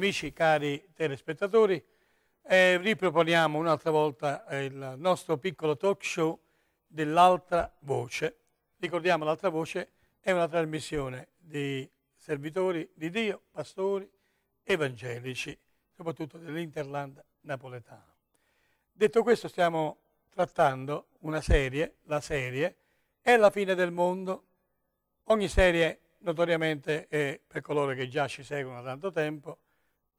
amici, cari telespettatori, eh, riproponiamo un'altra volta eh, il nostro piccolo talk show dell'altra voce. Ricordiamo l'altra voce è una trasmissione di servitori di Dio, pastori, evangelici, soprattutto dell'Interland napoletano. Detto questo stiamo trattando una serie, la serie È la fine del mondo. Ogni serie notoriamente è, per coloro che già ci seguono da tanto tempo,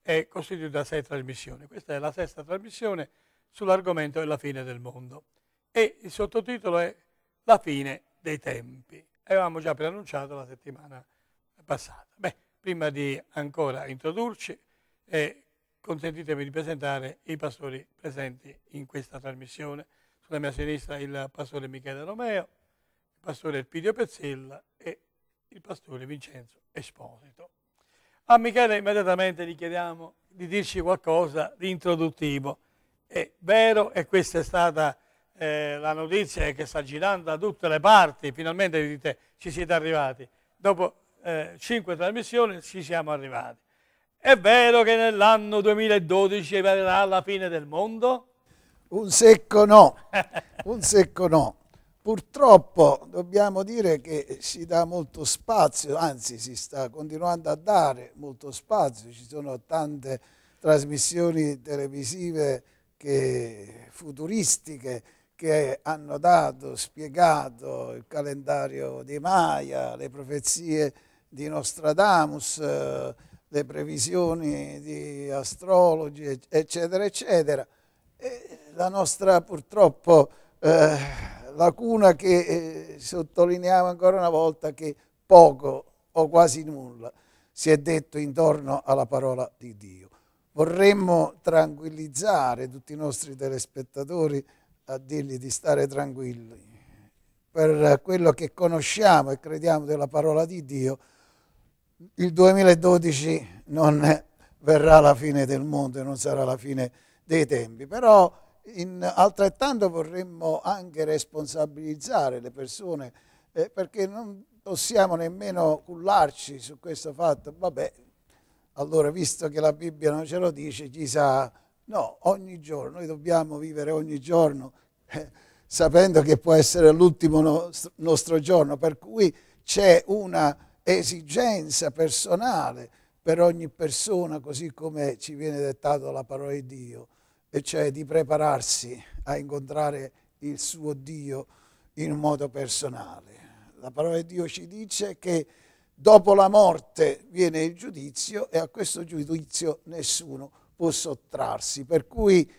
è costituito da sei trasmissioni. Questa è la sesta trasmissione sull'argomento della fine del mondo e il sottotitolo è La fine dei tempi. Avevamo già preannunciato la settimana passata. Beh, prima di ancora introdurci, eh, consentitemi di presentare i pastori presenti in questa trasmissione. Sulla mia sinistra il pastore Michele Romeo, il pastore Elpidio Pezzilla e il pastore Vincenzo Esposito. A Michele immediatamente gli chiediamo di dirci qualcosa di introduttivo. È vero e questa è stata eh, la notizia che sta girando da tutte le parti, finalmente dite ci siete arrivati. Dopo eh, cinque trasmissioni ci siamo arrivati. È vero che nell'anno 2012 verrà la fine del mondo? Un secco no, un secco no. Purtroppo dobbiamo dire che si dà molto spazio, anzi si sta continuando a dare molto spazio, ci sono tante trasmissioni televisive che, futuristiche che hanno dato, spiegato il calendario di Maya, le profezie di Nostradamus, le previsioni di astrologi, eccetera, eccetera. E la nostra purtroppo... Eh, lacuna che eh, sottolineiamo ancora una volta che poco o quasi nulla si è detto intorno alla parola di Dio. Vorremmo tranquillizzare tutti i nostri telespettatori a dirgli di stare tranquilli. Per quello che conosciamo e crediamo della parola di Dio, il 2012 non verrà la fine del mondo e non sarà la fine dei tempi, però in, altrettanto vorremmo anche responsabilizzare le persone eh, perché non possiamo nemmeno cullarci su questo fatto, vabbè, allora visto che la Bibbia non ce lo dice, sa, no, ogni giorno, noi dobbiamo vivere ogni giorno eh, sapendo che può essere l'ultimo nostro, nostro giorno, per cui c'è una esigenza personale per ogni persona, così come ci viene dettato la parola di Dio e cioè di prepararsi a incontrare il suo Dio in modo personale. La parola di Dio ci dice che dopo la morte viene il giudizio e a questo giudizio nessuno può sottrarsi, per cui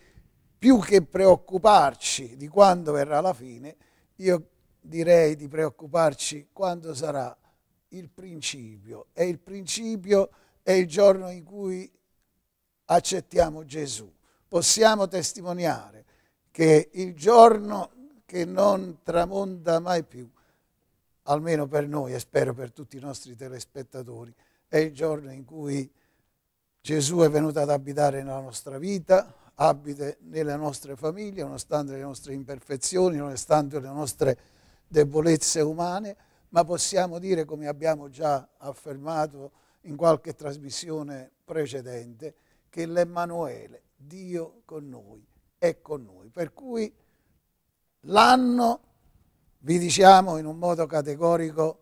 più che preoccuparci di quando verrà la fine, io direi di preoccuparci quando sarà il principio e il principio è il giorno in cui accettiamo Gesù possiamo testimoniare che il giorno che non tramonta mai più, almeno per noi e spero per tutti i nostri telespettatori, è il giorno in cui Gesù è venuto ad abitare nella nostra vita, abite nelle nostre famiglie, nonostante le nostre imperfezioni, nonostante le nostre debolezze umane, ma possiamo dire, come abbiamo già affermato in qualche trasmissione precedente, che l'Emanuele Dio con noi è con noi. Per cui l'anno vi diciamo in un modo categorico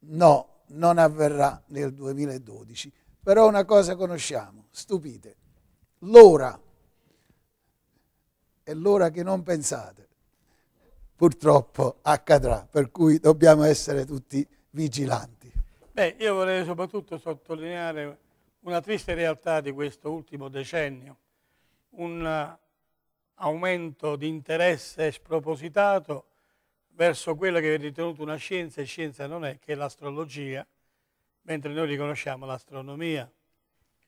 no, non avverrà nel 2012. Però una cosa conosciamo, stupite, l'ora è l'ora che non pensate, purtroppo accadrà, per cui dobbiamo essere tutti vigilanti. Beh, io vorrei soprattutto sottolineare una triste realtà di questo ultimo decennio, un eh, aumento di interesse spropositato verso quella che è ritenuta una scienza e scienza non è, che è l'astrologia, mentre noi riconosciamo l'astronomia,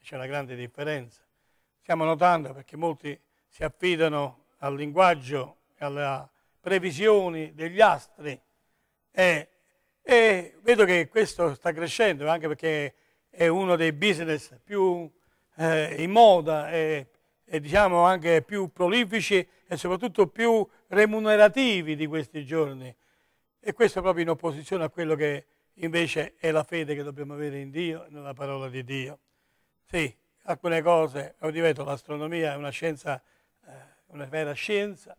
c'è una grande differenza. Stiamo notando perché molti si affidano al linguaggio, e alle previsioni degli astri e, e vedo che questo sta crescendo anche perché è uno dei business più eh, in moda e e diciamo anche più prolifici e soprattutto più remunerativi di questi giorni. E questo proprio in opposizione a quello che invece è la fede che dobbiamo avere in Dio, nella parola di Dio. Sì, alcune cose, ripeto, l'astronomia è una scienza, eh, una vera scienza,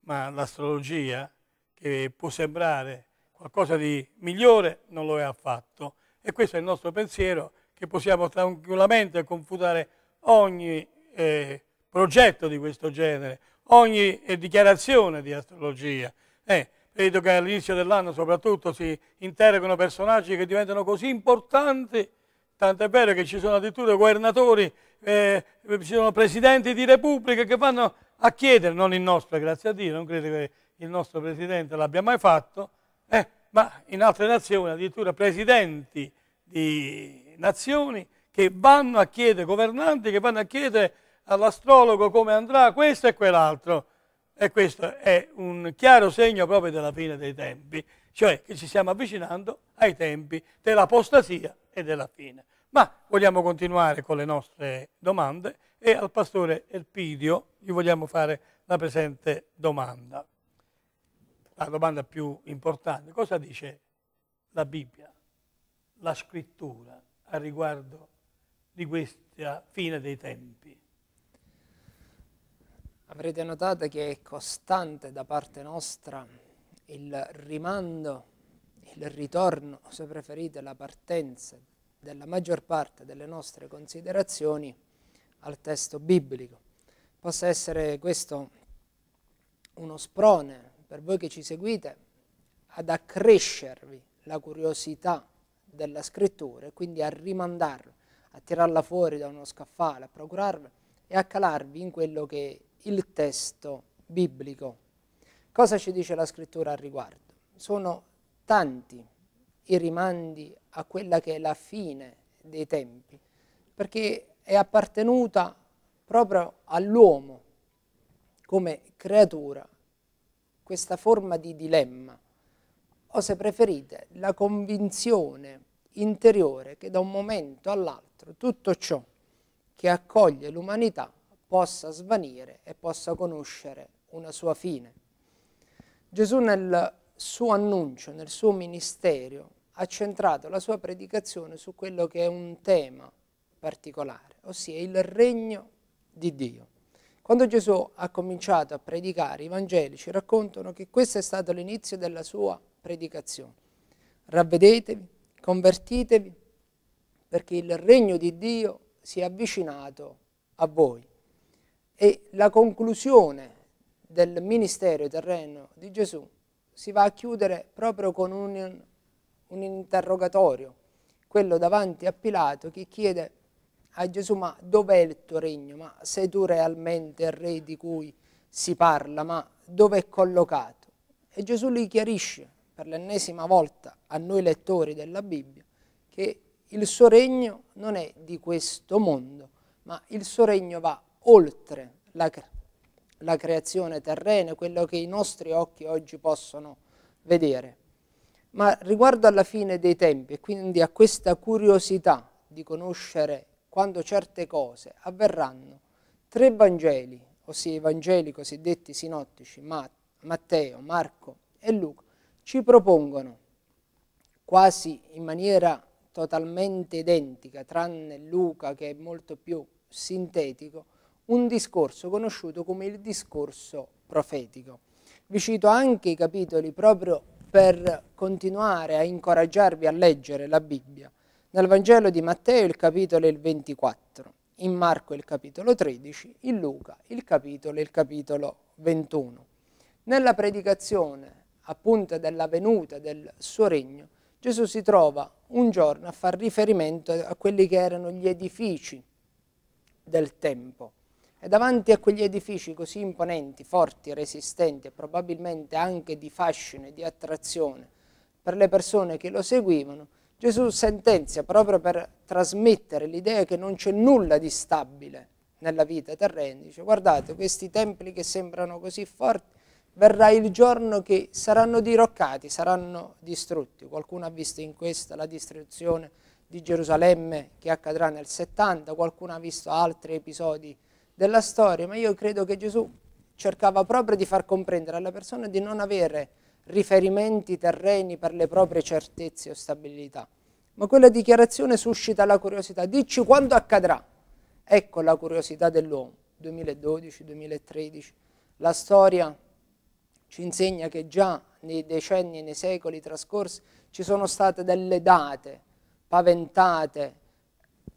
ma l'astrologia, che può sembrare qualcosa di migliore, non lo è affatto. E questo è il nostro pensiero, che possiamo tranquillamente confutare ogni eh, progetto di questo genere, ogni eh, dichiarazione di astrologia. Eh, vedo che all'inizio dell'anno soprattutto si interrogano personaggi che diventano così importanti, tanto è vero che ci sono addirittura governatori, eh, ci sono presidenti di repubbliche che vanno a chiedere, non il nostro, grazie a Dio, non credo che il nostro presidente l'abbia mai fatto, eh, ma in altre nazioni addirittura presidenti di nazioni che vanno a chiedere, governanti che vanno a chiedere all'astrologo come andrà questo e quell'altro. E questo è un chiaro segno proprio della fine dei tempi, cioè che ci stiamo avvicinando ai tempi dell'apostasia e della fine. Ma vogliamo continuare con le nostre domande e al pastore Elpidio gli vogliamo fare la presente domanda. La domanda più importante, cosa dice la Bibbia, la scrittura a riguardo di questa fine dei tempi. Avrete notato che è costante da parte nostra il rimando, il ritorno, se preferite la partenza della maggior parte delle nostre considerazioni al testo biblico. Possa essere questo uno sprone per voi che ci seguite ad accrescervi la curiosità della scrittura e quindi a rimandarlo a tirarla fuori da uno scaffale, a procurarla e a calarvi in quello che è il testo biblico. Cosa ci dice la scrittura al riguardo? Sono tanti i rimandi a quella che è la fine dei tempi, perché è appartenuta proprio all'uomo come creatura questa forma di dilemma, o se preferite la convinzione interiore che da un momento all'altro tutto ciò che accoglie l'umanità possa svanire e possa conoscere una sua fine. Gesù nel suo annuncio, nel suo ministero, ha centrato la sua predicazione su quello che è un tema particolare, ossia il regno di Dio. Quando Gesù ha cominciato a predicare, i Vangeli ci raccontano che questo è stato l'inizio della sua predicazione. Ravvedetevi, convertitevi perché il regno di Dio si è avvicinato a voi. E la conclusione del ministero terreno di Gesù si va a chiudere proprio con un, un interrogatorio, quello davanti a Pilato che chiede a Gesù ma dov'è il tuo regno? Ma sei tu realmente il re di cui si parla? Ma dove è collocato? E Gesù li chiarisce per l'ennesima volta a noi lettori della Bibbia che il suo regno non è di questo mondo, ma il suo regno va oltre la, cre la creazione terrena, quello che i nostri occhi oggi possono vedere. Ma riguardo alla fine dei tempi e quindi a questa curiosità di conoscere quando certe cose avverranno, tre Vangeli, ossia i Vangeli cosiddetti sinottici, Matteo, Marco e Luca, ci propongono quasi in maniera totalmente identica, tranne Luca che è molto più sintetico, un discorso conosciuto come il discorso profetico. Vi cito anche i capitoli proprio per continuare a incoraggiarvi a leggere la Bibbia. Nel Vangelo di Matteo il capitolo è il 24, in Marco il capitolo 13, in Luca il capitolo è il capitolo 21. Nella predicazione appunto della venuta del suo regno, Gesù si trova un giorno a far riferimento a quelli che erano gli edifici del tempo. E davanti a quegli edifici così imponenti, forti, resistenti e probabilmente anche di fascino e di attrazione per le persone che lo seguivano, Gesù sentenzia proprio per trasmettere l'idea che non c'è nulla di stabile nella vita terrena. Dice guardate questi templi che sembrano così forti verrà il giorno che saranno diroccati, saranno distrutti. Qualcuno ha visto in questa la distruzione di Gerusalemme che accadrà nel 70, qualcuno ha visto altri episodi della storia, ma io credo che Gesù cercava proprio di far comprendere alle persone di non avere riferimenti terreni per le proprie certezze o stabilità. Ma quella dichiarazione suscita la curiosità, dici quando accadrà. Ecco la curiosità dell'uomo, 2012, 2013, la storia ci insegna che già nei decenni e nei secoli trascorsi ci sono state delle date paventate,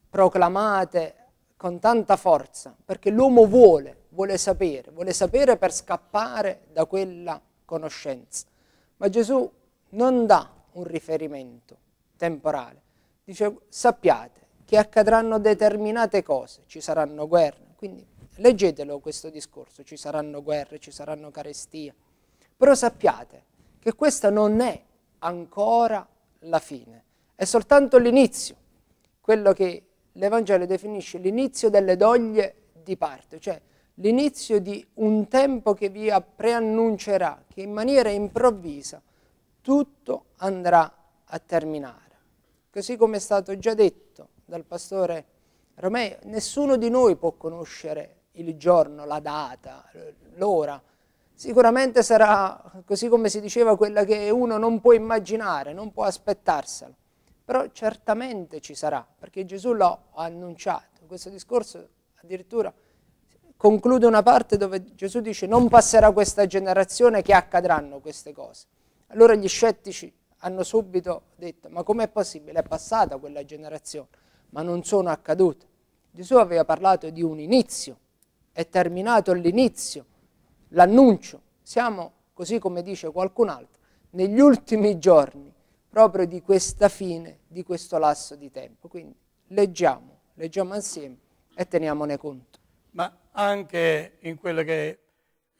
proclamate con tanta forza, perché l'uomo vuole, vuole sapere, vuole sapere per scappare da quella conoscenza. Ma Gesù non dà un riferimento temporale, dice sappiate che accadranno determinate cose, ci saranno guerre, quindi leggetelo questo discorso, ci saranno guerre, ci saranno carestie, però sappiate che questa non è ancora la fine, è soltanto l'inizio, quello che l'Evangelo definisce l'inizio delle doglie di parte, cioè l'inizio di un tempo che vi preannuncerà che in maniera improvvisa tutto andrà a terminare. Così come è stato già detto dal pastore Romeo, nessuno di noi può conoscere il giorno, la data, l'ora, sicuramente sarà, così come si diceva, quella che uno non può immaginare, non può aspettarsela, però certamente ci sarà, perché Gesù l'ha annunciato. Questo discorso addirittura conclude una parte dove Gesù dice non passerà questa generazione che accadranno queste cose. Allora gli scettici hanno subito detto ma com'è possibile? È passata quella generazione, ma non sono accadute. Gesù aveva parlato di un inizio, è terminato l'inizio l'annuncio. Siamo, così come dice qualcun altro, negli ultimi giorni proprio di questa fine, di questo lasso di tempo. Quindi leggiamo, leggiamo insieme e teniamone conto. Ma anche in quello che è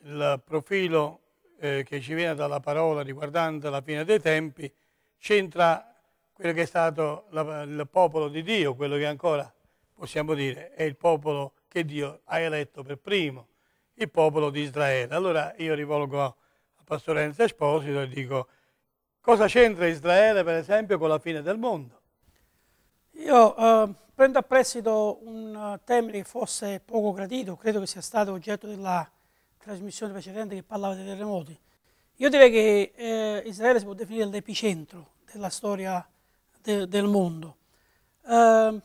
il profilo eh, che ci viene dalla parola riguardante la fine dei tempi, c'entra quello che è stato la, il popolo di Dio, quello che ancora possiamo dire è il popolo che Dio ha eletto per primo il popolo di Israele. Allora io rivolgo a Pastore Enzo Esposito e dico cosa c'entra Israele per esempio con la fine del mondo? Io eh, prendo a prestito un eh, termine che fosse poco gradito, credo che sia stato oggetto della trasmissione precedente che parlava dei terremoti. Io direi che eh, Israele si può definire l'epicentro della storia de del mondo. Eh,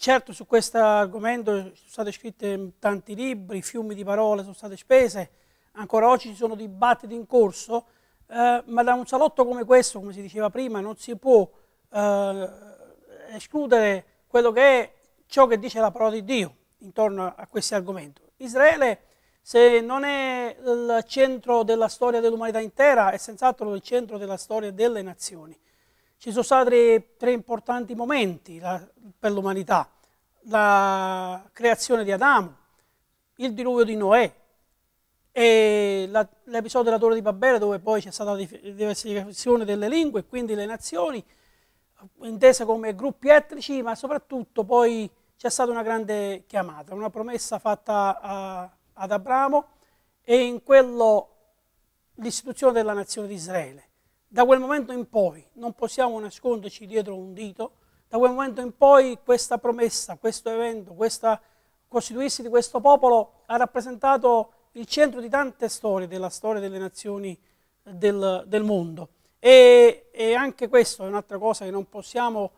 Certo su questo argomento sono stati scritti tanti libri, fiumi di parole sono state spese, ancora oggi ci sono dibattiti in corso, eh, ma da un salotto come questo, come si diceva prima, non si può eh, escludere quello che è ciò che dice la parola di Dio intorno a questi argomenti. Israele, se non è il centro della storia dell'umanità intera, è senz'altro il centro della storia delle nazioni ci sono stati tre importanti momenti la, per l'umanità. La creazione di Adamo, il diluvio di Noè e l'episodio della Torre di Babele dove poi c'è stata la diversificazione delle lingue e quindi le nazioni intese come gruppi etnici, ma soprattutto poi c'è stata una grande chiamata, una promessa fatta a, ad Abramo e in quello l'istituzione della nazione di Israele da quel momento in poi non possiamo nasconderci dietro un dito, da quel momento in poi questa promessa, questo evento, questa costituirsi di questo popolo ha rappresentato il centro di tante storie della storia delle nazioni eh, del, del mondo. E, e, anche questo è un'altra cosa che non possiamo,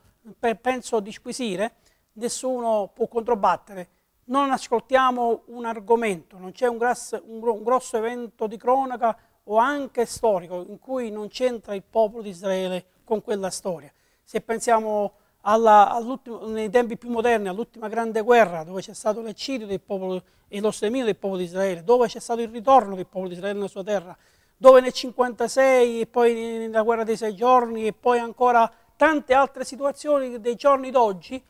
penso, disquisire, nessuno può controbattere. Non ascoltiamo un argomento, non c'è un, un grosso evento di cronaca o anche storico in cui non c'entra il popolo di Israele con quella storia. Se pensiamo alla, nei tempi più moderni, all'ultima grande guerra, dove c'è stato l'eccidio del popolo e lo sterminio del popolo di Israele, dove c'è stato il ritorno del popolo di Israele nella sua terra, dove nel 56 e poi nella guerra dei sei giorni e poi ancora tante altre situazioni dei giorni d'oggi,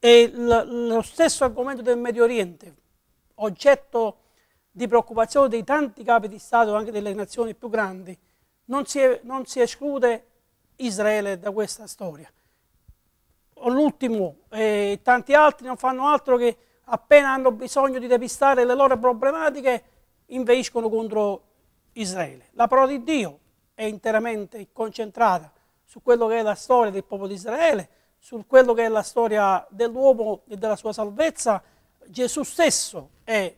è lo stesso argomento del Medio Oriente, oggetto di di preoccupazione dei tanti capi di Stato, anche delle nazioni più grandi, non si, non si esclude Israele da questa storia. L'ultimo e tanti altri non fanno altro che appena hanno bisogno di depistare le loro problematiche inveiscono contro Israele. La parola di Dio è interamente concentrata su quello che è la storia del popolo di Israele, su quello che è la storia dell'uomo e della sua salvezza. Gesù stesso è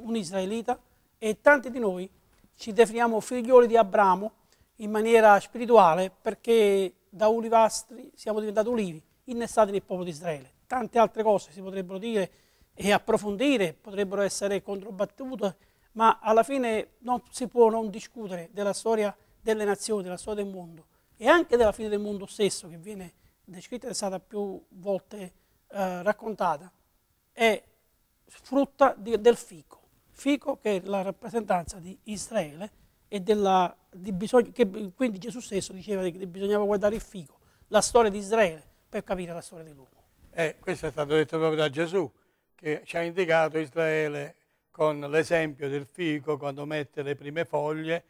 un israelita, e tanti di noi ci definiamo figlioli di Abramo in maniera spirituale perché da ulivastri siamo diventati ulivi, innestati nel popolo di Israele. Tante altre cose si potrebbero dire e approfondire, potrebbero essere controbattute, ma alla fine non si può non discutere della storia delle nazioni, della storia del mondo e anche della fine del mondo stesso che viene descritta e è stata più volte eh, raccontata, è frutta di, del fico fico che è la rappresentanza di Israele e della, di bisogno, che quindi Gesù stesso diceva che bisognava guardare il fico, la storia di Israele, per capire la storia dell'uomo. Eh, questo è stato detto proprio da Gesù, che ci ha indicato Israele con l'esempio del fico quando mette le prime foglie,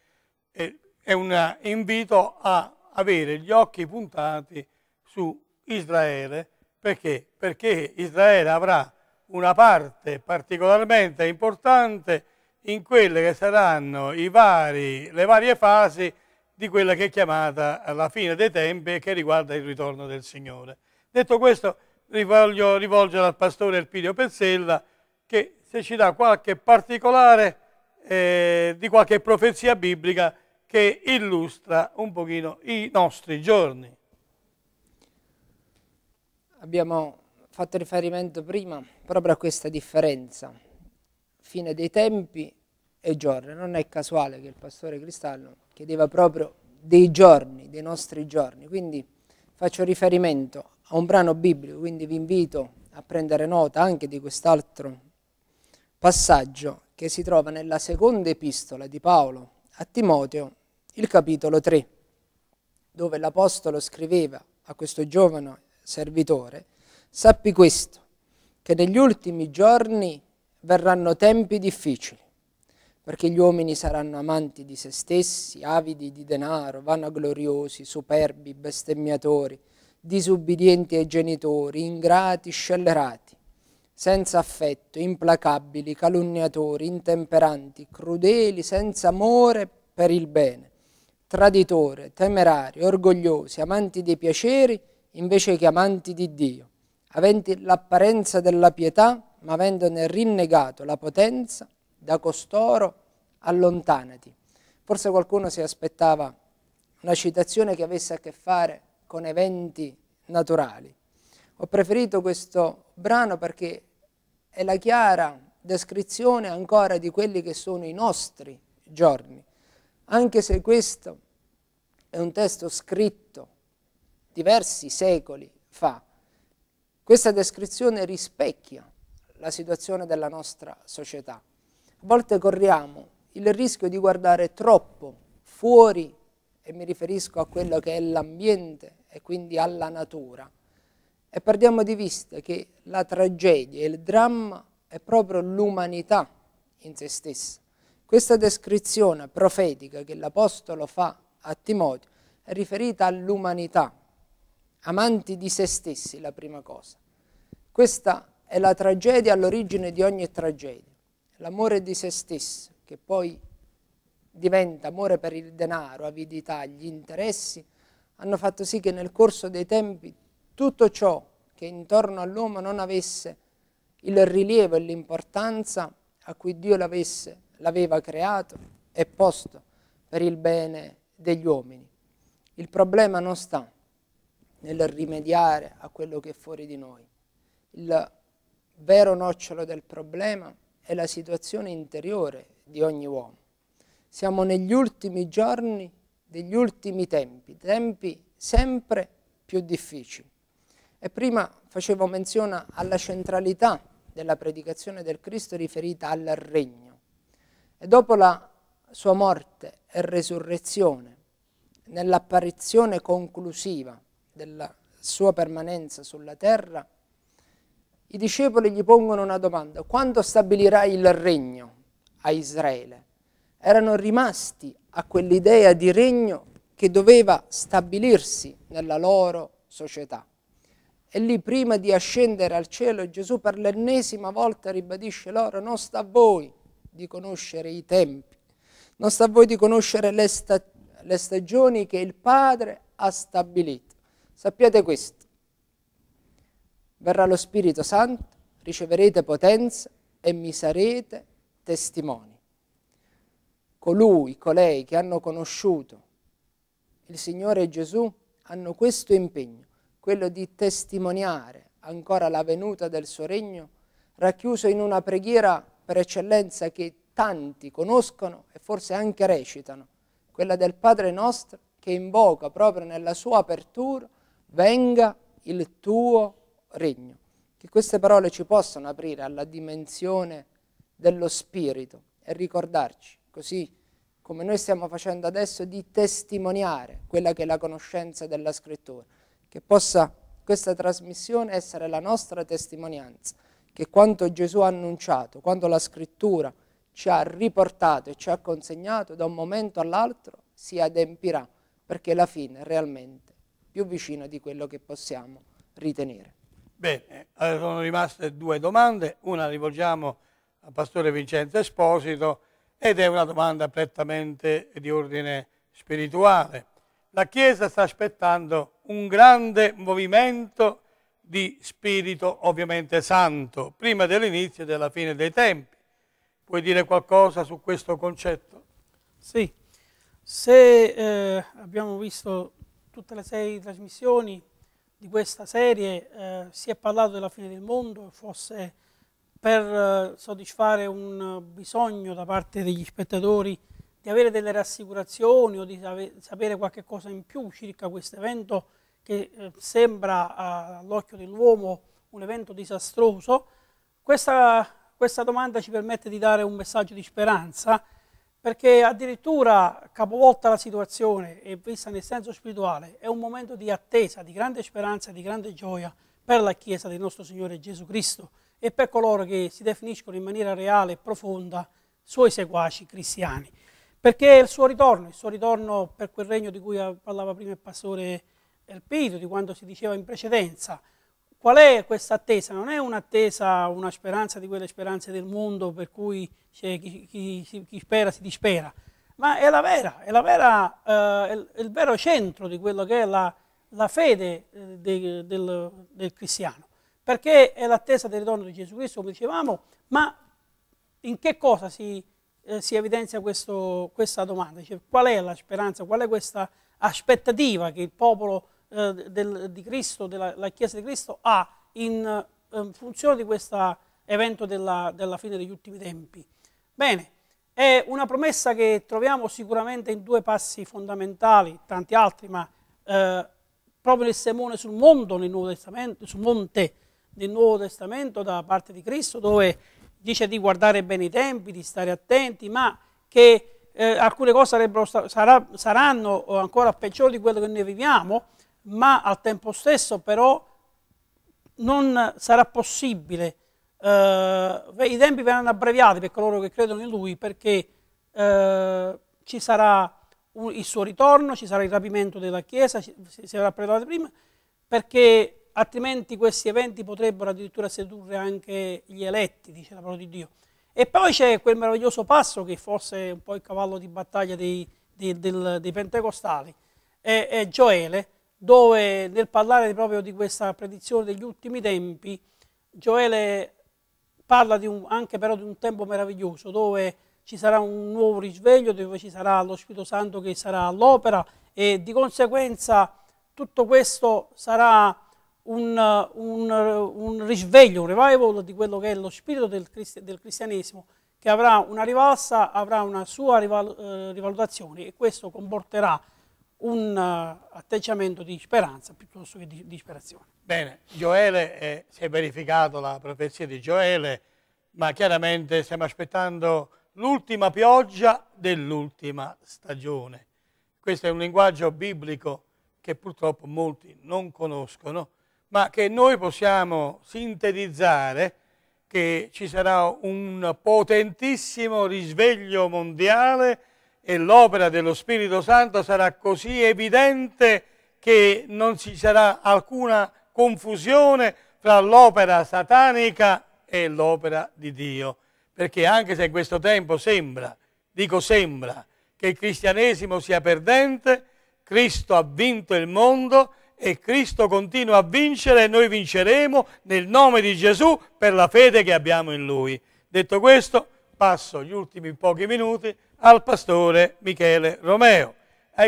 è un invito a avere gli occhi puntati su Israele, perché? Perché Israele avrà una parte particolarmente importante in quelle che saranno vari, le varie fasi di quella che è chiamata la fine dei tempi e che riguarda il ritorno del Signore. Detto questo, voglio rivolgere al pastore Elpidio Pezzella che se ci dà qualche particolare eh, di qualche profezia biblica che illustra un pochino i nostri giorni. Abbiamo fatto riferimento prima proprio a questa differenza, fine dei tempi e giorni. Non è casuale che il pastore Cristallo chiedeva proprio dei giorni, dei nostri giorni. Quindi faccio riferimento a un brano biblico, quindi vi invito a prendere nota anche di quest'altro passaggio che si trova nella seconda epistola di Paolo a Timoteo, il capitolo 3, dove l'Apostolo scriveva a questo giovane servitore, Sappi questo, che negli ultimi giorni verranno tempi difficili, perché gli uomini saranno amanti di se stessi, avidi di denaro, vanagloriosi, superbi, bestemmiatori, disubbidienti ai genitori, ingrati, scellerati, senza affetto, implacabili, calunniatori, intemperanti, crudeli, senza amore per il bene, traditori, temerari, orgogliosi, amanti dei piaceri invece che amanti di Dio aventi l'apparenza della pietà, ma avendone rinnegato la potenza, da costoro allontanati. Forse qualcuno si aspettava una citazione che avesse a che fare con eventi naturali. Ho preferito questo brano perché è la chiara descrizione ancora di quelli che sono i nostri giorni, anche se questo è un testo scritto diversi secoli fa questa descrizione rispecchia la situazione della nostra società. A volte corriamo il rischio di guardare troppo fuori, e mi riferisco a quello che è l'ambiente e quindi alla natura, e perdiamo di vista che la tragedia, il dramma è proprio l'umanità in se stessa. Questa descrizione profetica che l'Apostolo fa a Timoteo è riferita all'umanità, amanti di se stessi la prima cosa. Questa è la tragedia all'origine di ogni tragedia, l'amore di se stesso, che poi diventa amore per il denaro, avidità, gli interessi, hanno fatto sì che nel corso dei tempi tutto ciò che intorno all'uomo non avesse il rilievo e l'importanza a cui Dio l'avesse, l'aveva creato e posto per il bene degli uomini. Il problema non sta nel rimediare a quello che è fuori di noi. Il vero nocciolo del problema è la situazione interiore di ogni uomo. Siamo negli ultimi giorni degli ultimi tempi, tempi sempre più difficili. E prima facevo menzione alla centralità della predicazione del Cristo riferita al regno. E dopo la sua morte e resurrezione, nell'apparizione conclusiva della sua permanenza sulla terra, i discepoli gli pongono una domanda, quando stabilirai il regno a Israele? Erano rimasti a quell'idea di regno che doveva stabilirsi nella loro società. E lì prima di ascendere al cielo Gesù per l'ennesima volta ribadisce loro, non sta a voi di conoscere i tempi, non sta a voi di conoscere le, sta- le stagioni che il Padre ha stabilito Sappiate questo. Verrà lo Spirito Santo, riceverete potenza e mi sarete testimoni. Colui, colei che hanno conosciuto il Signore Gesù hanno questo impegno, quello di testimoniare ancora la venuta del suo regno, racchiuso in una preghiera per eccellenza che tanti conoscono e forse anche recitano, quella del Padre nostro che invoca proprio nella sua apertura venga il tuo regno. Che queste parole ci possano aprire alla dimensione dello Spirito e ricordarci, così come noi stiamo facendo adesso, di testimoniare quella che è la conoscenza della Scrittura, che possa questa trasmissione essere la nostra testimonianza, che quanto Gesù ha annunciato, quanto la Scrittura ci ha riportato e ci ha consegnato da un momento all'altro, si adempirà, perché la fine realmente più vicino di quello che possiamo ritenere. Bene, sono rimaste due domande, una rivolgiamo al Pastore Vincenzo Esposito ed è una domanda prettamente di ordine spirituale. La Chiesa sta aspettando un grande movimento di spirito ovviamente santo, prima dell'inizio e della fine dei tempi. Puoi dire qualcosa su questo concetto? Sì, se eh, abbiamo visto tutte le sei trasmissioni di questa serie eh, si è parlato della fine del mondo, forse per eh, soddisfare un bisogno da parte degli spettatori di avere delle rassicurazioni o di sapere qualche cosa in più circa questo evento che eh, sembra all'occhio dell'uomo un evento disastroso, questa, questa domanda ci permette di dare un messaggio di speranza perché addirittura capovolta la situazione e vista nel senso spirituale è un momento di attesa, di grande speranza, di grande gioia per la Chiesa del nostro Signore Gesù Cristo e per coloro che si definiscono in maniera reale e profonda suoi seguaci cristiani. Perché il suo ritorno, il suo ritorno per quel regno di cui parlava prima il pastore Elpidio, di quanto si diceva in precedenza, Qual è questa attesa? Non è un'attesa, una speranza di quelle speranze del mondo per cui chi, chi, chi, spera si dispera, ma è la vera, è, la vera, eh, è, il, è il, vero centro di quello che è la, la fede eh, de, del, del, cristiano, perché è l'attesa del ritorno di Gesù Cristo, come dicevamo, ma in che cosa si, eh, si evidenzia questo, questa domanda? Cioè, qual è la speranza, qual è questa aspettativa che il popolo eh, del, di Cristo, della la Chiesa di Cristo, ha in eh, funzione di questo evento della, della, fine degli ultimi tempi. Bene, è una promessa che troviamo sicuramente in due passi fondamentali, tanti altri, ma eh, proprio nel sermone sul mondo nel Nuovo Testamento, sul monte del Nuovo Testamento da parte di Cristo, dove dice di guardare bene i tempi, di stare attenti, ma che eh, alcune cose sarà, saranno ancora peggiori di quello che noi viviamo, ma al tempo stesso però non sarà possibile, eh, i tempi verranno abbreviati per coloro che credono in lui perché eh, ci sarà un, il suo ritorno, ci sarà il rapimento della Chiesa, ci, si era predato prima, perché altrimenti questi eventi potrebbero addirittura sedurre anche gli eletti, dice la parola di Dio. E poi c'è quel meraviglioso passo che forse è un po' il cavallo di battaglia dei, dei, del, dei pentecostali, è, è Gioele, dove nel parlare proprio di questa predizione degli ultimi tempi, Gioele parla un, anche però di un tempo meraviglioso dove ci sarà un nuovo risveglio, dove ci sarà lo Spirito Santo che sarà all'opera e di conseguenza tutto questo sarà un, un, un, risveglio, un revival di quello che è lo spirito del, del cristianesimo che avrà una rivalsa, avrà una sua rival, eh, rivalutazione e questo comporterà un eh, atteggiamento di speranza piuttosto che di disperazione. Bene, Gioele, eh, si è verificata la profezia di Gioele, ma chiaramente stiamo aspettando l'ultima pioggia dell'ultima stagione. Questo è un linguaggio biblico che purtroppo molti non conoscono, ma che noi possiamo sintetizzare che ci sarà un potentissimo risveglio mondiale e l'opera dello Spirito Santo sarà così evidente che non ci sarà alcuna confusione fra l'opera satanica e l'opera di Dio. Perché anche se in questo tempo sembra, dico sembra, che il cristianesimo sia perdente, Cristo ha vinto il mondo e Cristo continua a vincere e noi vinceremo nel nome di Gesù per la fede che abbiamo in Lui. Detto questo, passo gli ultimi pochi minuti al pastore Michele Romeo,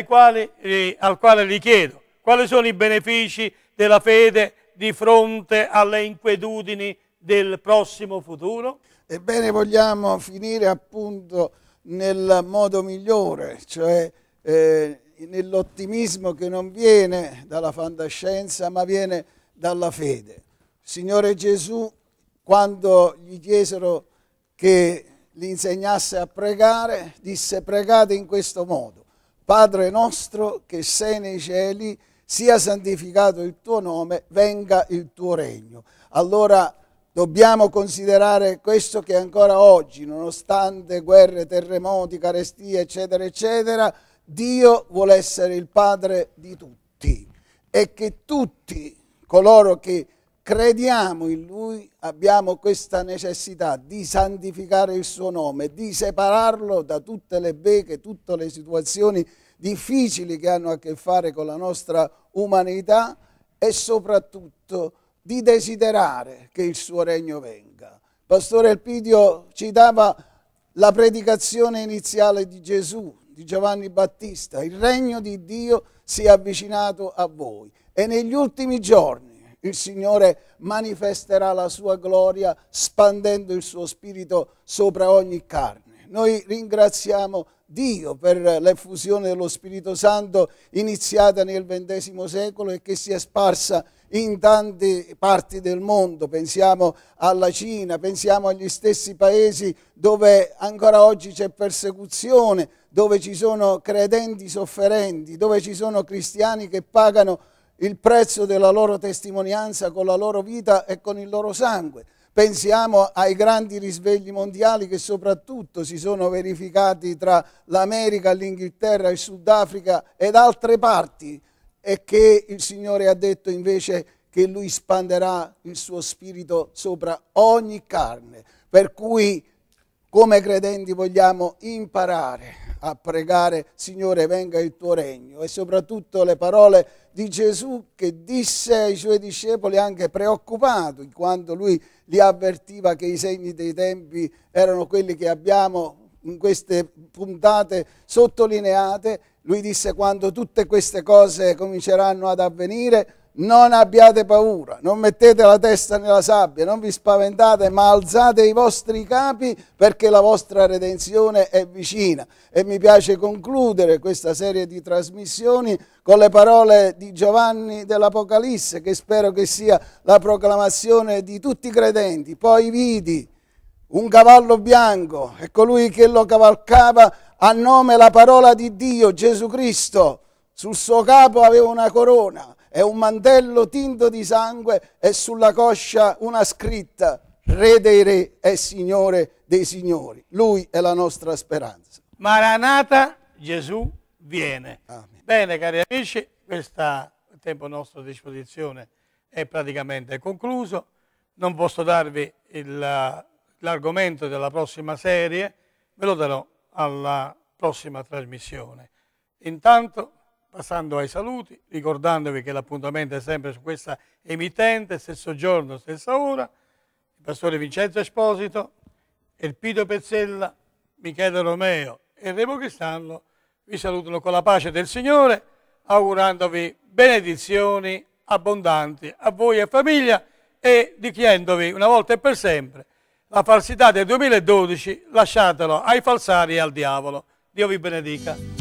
quali, al quale richiedo quali sono i benefici della fede di fronte alle inquietudini del prossimo futuro? Ebbene vogliamo finire appunto nel modo migliore, cioè eh, nell'ottimismo che non viene dalla fantascienza ma viene dalla fede. Signore Gesù, quando gli chiesero che li insegnasse a pregare, disse pregate in questo modo. Padre nostro che sei nei cieli, sia santificato il tuo nome, venga il tuo regno. Allora dobbiamo considerare questo che ancora oggi, nonostante guerre, terremoti, carestie, eccetera, eccetera, Dio vuole essere il Padre di tutti e che tutti coloro che crediamo in Lui, abbiamo questa necessità di santificare il suo nome, di separarlo da tutte le becche, tutte le situazioni difficili che hanno a che fare con la nostra umanità e soprattutto di desiderare che il suo regno venga. Pastore Elpidio citava la predicazione iniziale di Gesù, di Giovanni Battista, il regno di Dio si è avvicinato a voi e negli ultimi giorni il Signore manifesterà la sua gloria spandendo il suo spirito sopra ogni carne. Noi ringraziamo Dio per l'effusione dello Spirito Santo iniziata nel XX secolo e che si è sparsa in tante parti del mondo, pensiamo alla Cina, pensiamo agli stessi paesi dove ancora oggi c'è persecuzione, dove ci sono credenti sofferenti, dove ci sono cristiani che pagano il prezzo della loro testimonianza con la loro vita e con il loro sangue. Pensiamo ai grandi risvegli mondiali che soprattutto si sono verificati tra l'America, l'Inghilterra, il Sudafrica ed altre parti e che il Signore ha detto invece che Lui spanderà il suo spirito sopra ogni carne. Per cui come credenti vogliamo imparare a pregare, Signore, venga il tuo regno. E soprattutto le parole di Gesù che disse ai suoi discepoli anche preoccupato, in quanto lui li avvertiva che i segni dei tempi erano quelli che abbiamo in queste puntate sottolineate. Lui disse quando tutte queste cose cominceranno ad avvenire, non abbiate paura, non mettete la testa nella sabbia, non vi spaventate, ma alzate i vostri capi perché la vostra redenzione è vicina. E mi piace concludere questa serie di trasmissioni con le parole di Giovanni dell'Apocalisse, che spero che sia la proclamazione di tutti i credenti. Poi vidi un cavallo bianco e colui che lo cavalcava a nome la parola di Dio, Gesù Cristo. Sul suo capo aveva una corona e un mantello tinto di sangue e sulla coscia una scritta, Re dei Re e Signore dei Signori. Lui è la nostra speranza. Maranata, Gesù viene. Amen. Bene, cari amici, questo tempo a nostra disposizione è praticamente concluso. Non posso darvi l'argomento della prossima serie, ve lo darò alla prossima trasmissione. Intanto passando ai saluti, ricordandovi che l'appuntamento è sempre su questa emittente, stesso giorno, stessa ora, il pastore Vincenzo Esposito, Elpido Pezzella, Michele Romeo e Remo Cristallo vi salutano con la pace del Signore, augurandovi benedizioni abbondanti a voi e famiglia e dichiarendovi una volta e per sempre la falsità del 2012 lasciatelo ai falsari e al diavolo. Dio vi benedica.